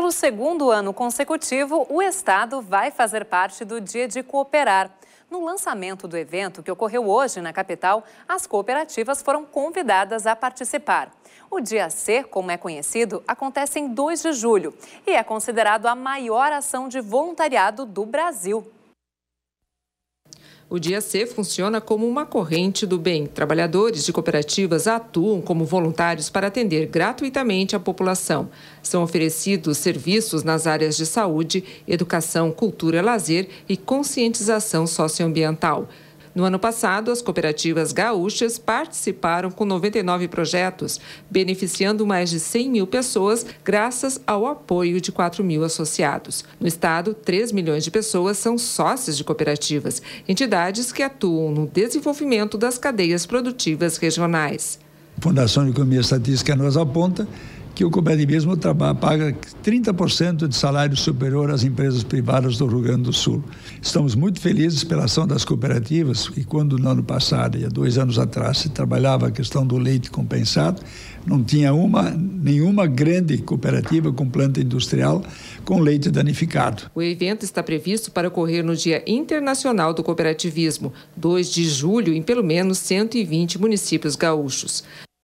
Pelo segundo ano consecutivo, o Estado vai fazer parte do Dia de Cooperar. No lançamento do evento que ocorreu hoje na capital, as cooperativas foram convidadas a participar. O Dia C, como é conhecido, acontece em 2 de julho e é considerado a maior ação de voluntariado do Brasil. O Dia C funciona como uma corrente do bem. Trabalhadores de cooperativas atuam como voluntários para atender gratuitamente a população. São oferecidos serviços nas áreas de saúde, educação, cultura, lazer e conscientização socioambiental. No ano passado, as cooperativas gaúchas participaram com 99 projetos, beneficiando mais de 100 mil pessoas, graças ao apoio de 4 mil associados. No estado, 3 milhões de pessoas são sócios de cooperativas, entidades que atuam no desenvolvimento das cadeias produtivas regionais. A Fundação de Economia Estatística nos aponta que o cooperativismo paga 30% de salário superior às empresas privadas do Rio Grande do Sul. Estamos muito felizes pela ação das cooperativas e quando no ano passado, e há dois anos atrás, se trabalhava a questão do leite compensado, não tinha uma, nenhuma grande cooperativa com planta industrial com leite danificado. O evento está previsto para ocorrer no Dia Internacional do Cooperativismo, 2 de julho, em pelo menos 120 municípios gaúchos.